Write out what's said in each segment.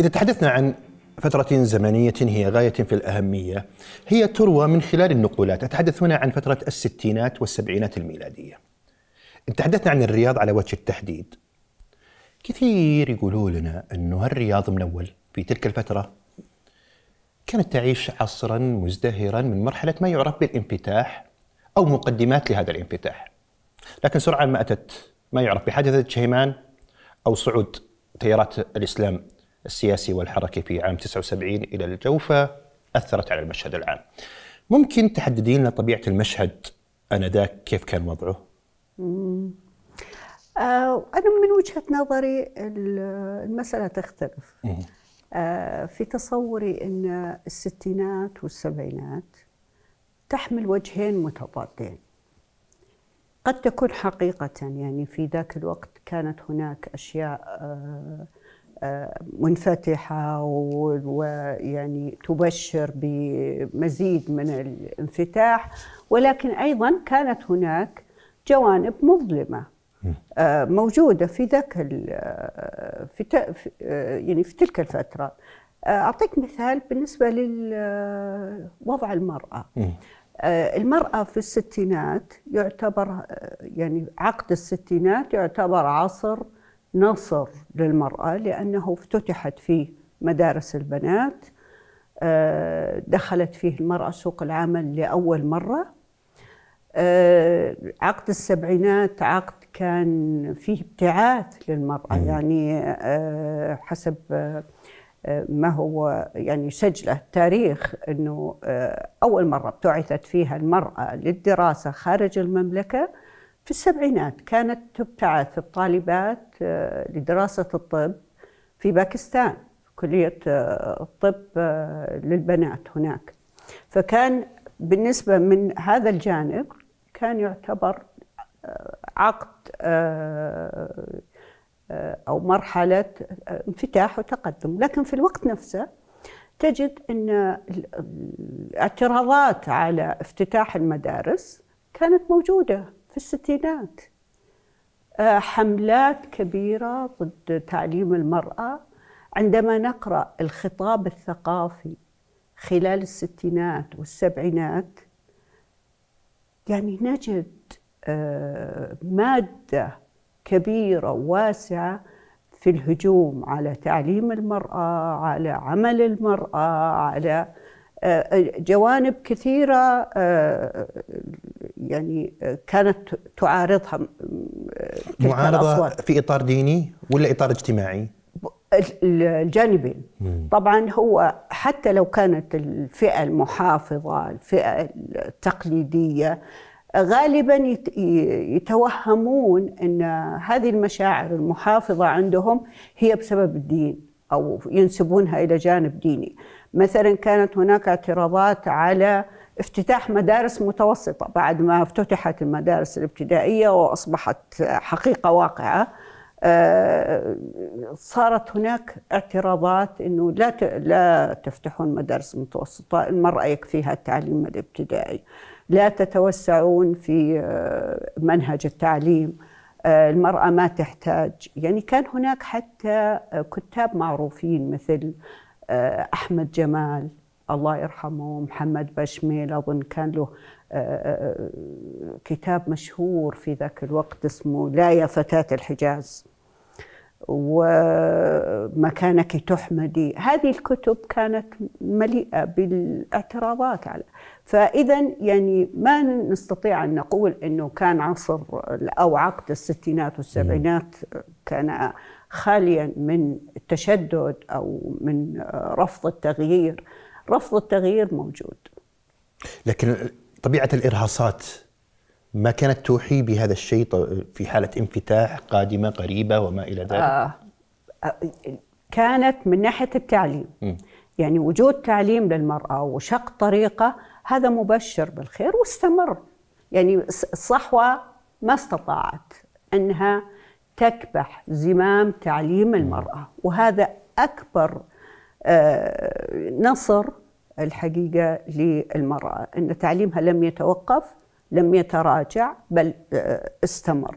إذا تحدثنا عن فترة زمنية هي غاية في الأهمية هي تروى من خلال النقولات أتحدث هنا عن فترة الستينات والسبعينات الميلادية إن تحدثنا عن الرياض على وجه التحديد كثير يقولوا لنا أنه الرياض من أول في تلك الفترة كانت تعيش عصرا مزدهرا من مرحلة ما يعرف بالانفتاح أو مقدمات لهذا الانفتاح لكن سرعان ما أتت ما يعرف بحادثة شهيمان أو صعود تيارات الإسلام السياسي والحركي في عام 79 إلى الجوفة أثرت على المشهد العام ممكن تحددين لنا طبيعة المشهد أنذاك كيف كان وضعه؟ آه، أنا من وجهة نظري المسألة تختلف آه، في تصوري أن الستينات والسبعينات تحمل وجهين متضادين قد تكون حقيقة يعني في ذاك الوقت كانت هناك أشياء آه، آه، منفتحة ويعني تبشر بمزيد من الانفتاح ولكن أيضا كانت هناك جوانب مظلمة آه، موجودة في ذاك آه، في يعني في تلك الفترة أعطيك مثال بالنسبة لوضع المرأة المرأة في الستينات يعتبر يعني عقد الستينات يعتبر عصر نصر للمرأة لأنه افتتحت فيه مدارس البنات آه، دخلت فيه المرأة سوق العمل لأول مرة آه، عقد السبعينات عقد كان فيه ابتعاث للمرأة يعني آه، حسب ما هو يعني سجله التاريخ أنه أول مرة ابتعثت فيها المرأة للدراسة خارج المملكة في السبعينات كانت تبتعث الطالبات آه، لدراسة الطب في باكستان كلية آه، الطب آه، للبنات هناك فكان بالنسبة من هذا الجانب كان يعتبر عقد أو مرحلة انفتاح وتقدم لكن في الوقت نفسه تجد أن الاعتراضات على افتتاح المدارس كانت موجودة في الستينات آه، حملات كبيرة ضد تعليم المرأة عندما نقرأ الخطاب الثقافي خلال الستينات والسبعينات يعني نجد آه، مادة كبيرة وواسعة في الهجوم على تعليم المرأة على عمل المرأة على آه، جوانب كثيرة يعني آه، كانت تعارضها آه، معارضة في إطار ديني ولا إطار اجتماعي؟ الجانبين مم. طبعا هو حتى لو كانت الفئة المحافظة الفئة التقليدية غالبا يتوهمون أن هذه المشاعر المحافظة عندهم هي بسبب الدين أو ينسبونها إلى جانب ديني مثلا كانت هناك اعتراضات على افتتاح مدارس متوسطة بعد ما افتتحت المدارس الابتدائية وأصبحت حقيقة واقعة آه، صارت هناك اعتراضات انه لا لا تفتحون مدارس متوسطه، المرأة يكفيها التعليم الابتدائي؟ لا تتوسعون في آه، منهج التعليم، آه، المراه ما تحتاج، يعني كان هناك حتى كتاب معروفين مثل احمد جمال الله يرحمه محمد بشميل أظن كان له آه، آه، آه، كتاب مشهور في ذاك الوقت اسمه لا يا فتاة الحجاز ومكانك تحمدي هذه الكتب كانت مليئة بالاعتراضات على فإذا يعني ما نستطيع أن نقول أنه كان عصر أو عقد الستينات والسبعينات كان خاليا من التشدد أو من رفض التغيير رفض التغيير موجود لكن طبيعة الإرهاصات ما كانت توحي بهذا الشيء في حالة انفتاح قادمة قريبة وما إلى ذلك آه, آه، كانت من ناحية التعليم م. يعني وجود تعليم للمرأة وشق طريقة هذا مبشر بالخير واستمر يعني الصحوة ما استطاعت أنها تكبح زمام تعليم المرأة وهذا أكبر آه، نصر الحقيقه للمراه ان تعليمها لم يتوقف لم يتراجع بل آه، استمر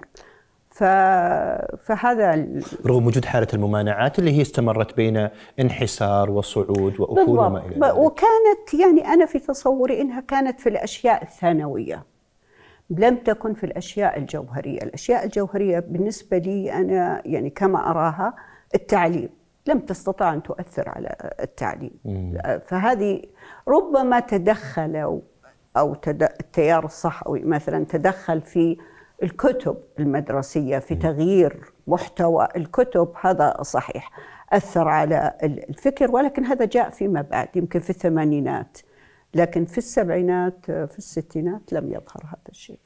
فهذا رغم وجود حالة الممانعات اللي هي استمرت بين انحسار وصعود وأفول وما إلى ذلك وكانت يعني أنا في تصوري إنها كانت في الأشياء الثانوية لم تكن في الأشياء الجوهرية الأشياء الجوهرية بالنسبة لي أنا يعني كما أراها التعليم لم تستطع أن تؤثر على التعليم فهذه ربما تدخل أو, أو تد... التيار الصحوي مثلا تدخل في الكتب المدرسية في تغيير محتوى الكتب هذا صحيح أثر على الفكر ولكن هذا جاء فيما بعد يمكن في الثمانينات لكن في السبعينات في الستينات لم يظهر هذا الشيء